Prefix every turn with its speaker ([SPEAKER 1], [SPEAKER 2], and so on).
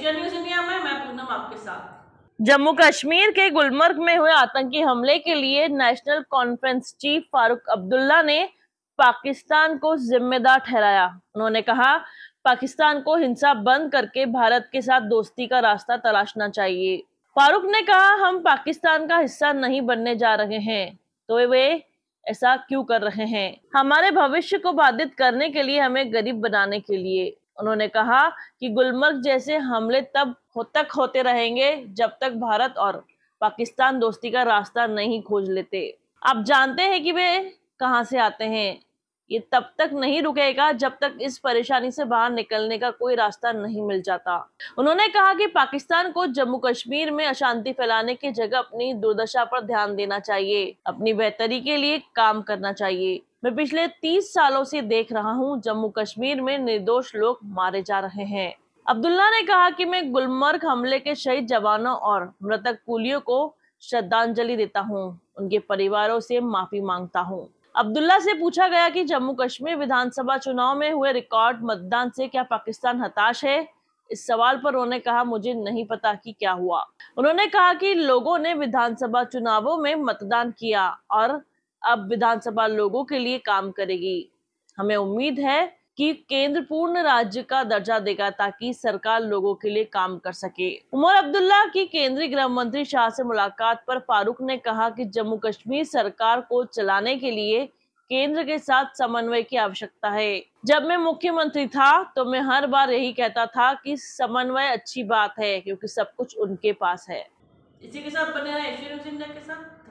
[SPEAKER 1] Asia news India में मैं पूनम आपके साथ जम्मू कश्मीर के गुलमर्ग में हुए आतंकी हमले के लिए National Conference chief Farooq Abdullah ने पाकिस्तान को जिम्मेदार ठहराया उन्होंने कहा पाकिस्तान को हिंसा बंद करके भारत के साथ दोस्ती का रास्ता तलाशना चाहिए फारूक ने कहा हम पाकिस्तान का हिस्सा नहीं बनने जा रहे हैं तो वे ऐसा क्यों कर रहे हैं हमारे भविष्य को बाधित करने के लिए हमें गरीब बनाने के लिए उन्होंने कहा कि गुलमर्ग जैसे हमले तब तक होते रहेंगे जब तक भारत और पाकिस्तान दोस्ती का रास्ता नहीं खोज लेते आप जानते हैं कि वे कहाँ से आते हैं ये तब तक नहीं रुकेगा जब तक इस परेशानी से बाहर निकलने का कोई रास्ता नहीं मिल जाता उन्होंने कहा कि पाकिस्तान को जम्मू कश्मीर में अशांति फैलाने की जगह अपनी दुर्दशा पर ध्यान देना चाहिए अपनी बेहतरी के लिए काम करना चाहिए मैं पिछले तीस सालों से देख रहा हूँ जम्मू कश्मीर में निर्दोष लोग मारे जा रहे हैं अब्दुल्ला ने कहा कि मैं गुलमर्ग हमले के शहीद जवानों और मृतक कुलियों को श्रद्धांजलि देता हूँ उनके परिवारों से माफी मांगता हूँ अब्दुल्ला से पूछा गया कि जम्मू कश्मीर विधानसभा चुनाव में हुए रिकॉर्ड मतदान से क्या पाकिस्तान हताश है इस सवाल पर उन्होंने कहा मुझे नहीं पता कि क्या हुआ उन्होंने कहा कि लोगों ने विधानसभा चुनावों में मतदान किया और अब विधानसभा लोगों के लिए काम करेगी हमें उम्मीद है कि केंद्र पूर्ण राज्य का दर्जा देगा ताकि सरकार लोगों के लिए काम कर सके उमर अब्दुल्ला की केंद्रीय गृह मंत्री शाह से मुलाकात पर फारूक ने कहा कि जम्मू कश्मीर सरकार को चलाने के लिए केंद्र के साथ समन्वय की आवश्यकता है जब मैं मुख्यमंत्री था तो मैं हर बार यही कहता था कि समन्वय अच्छी बात है क्योंकि सब कुछ उनके पास है इसी के साथ बने रहे के साथ